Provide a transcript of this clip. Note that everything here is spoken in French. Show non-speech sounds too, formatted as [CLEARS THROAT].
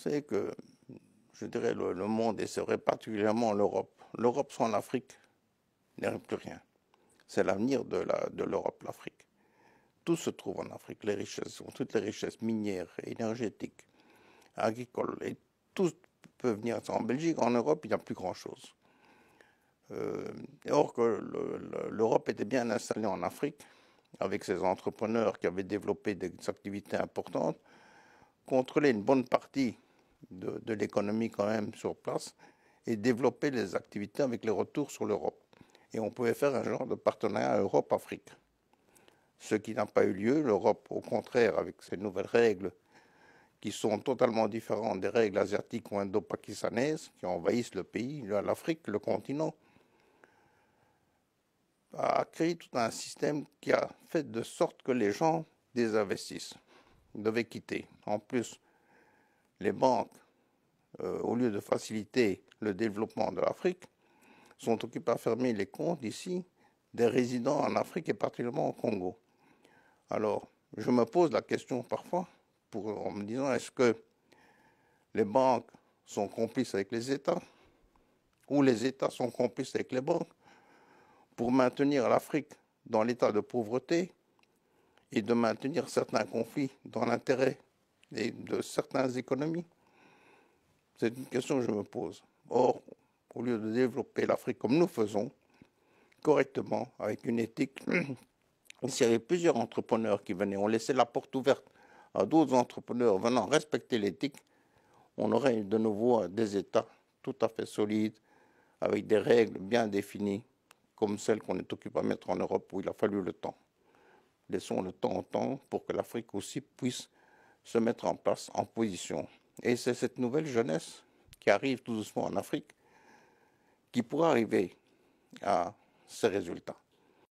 c'est que, je dirais, le, monde, et serait particulièrement l'Europe, l'Europe sans l'Afrique n'est plus rien. C'est l'avenir de, la, de l'Europe, l'Afrique. Tout se trouve en Afrique, les richesses, toutes les richesses minières, énergétiques, agricoles, et tout peut venir. En Belgique, en Europe, il n'y a plus grand-chose. Euh, or que l'Europe était bien installée en Afrique, avec ses entrepreneurs qui avaient développé des activités importantes, contrôler une bonne partie de, l'économie quand même sur place et développer les activités avec les retours sur l'Europe. Et on pouvait faire un genre de partenariat Europe-Afrique. Ce qui n'a pas eu lieu, l'Europe, au contraire, avec ses nouvelles règles qui sont totalement différentes des règles asiatiques ou indo-pakistanaises qui envahissent le pays, l'Afrique, le continent, a créé tout un système qui a fait de sorte que les gens désinvestissent, devaient quitter. En plus, les banques, euh, au lieu de faciliter le développement de l'Afrique, sont occupées à fermer les comptes ici des résidents en Afrique et particulièrement au Congo. Alors, je me pose la question parfois en me disant est-ce que les banques sont complices avec les États ou les États sont complices avec les banques pour maintenir l'Afrique dans l'état de pauvreté et de maintenir certains conflits dans l'intérêt et de certaines économies C'est une question que je me pose. Or, au lieu de développer l'Afrique comme nous faisons, correctement, avec une éthique, s'il [CLEARS THROAT] y avait plusieurs entrepreneurs qui venaient, on laissait la porte ouverte à d'autres entrepreneurs venant respecter l'éthique, on aurait de nouveau des États tout à fait solides, avec des règles bien définies, comme celles qu'on est occupé à mettre en Europe, où il a fallu le temps. Laissons le temps en temps pour que l'Afrique aussi puisse se mettre en place, en position. Et c'est cette nouvelle jeunesse qui arrive tout doucement en Afrique qui pourra arriver à ces résultats.